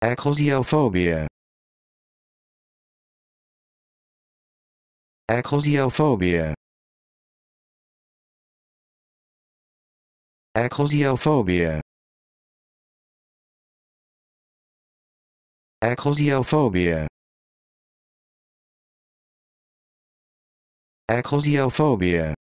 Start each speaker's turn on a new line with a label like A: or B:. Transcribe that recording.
A: Ecclesiophobia. Ecclesiophobia. Ecclesiophobia. Ecclesiophobia. Ecclesiophobia.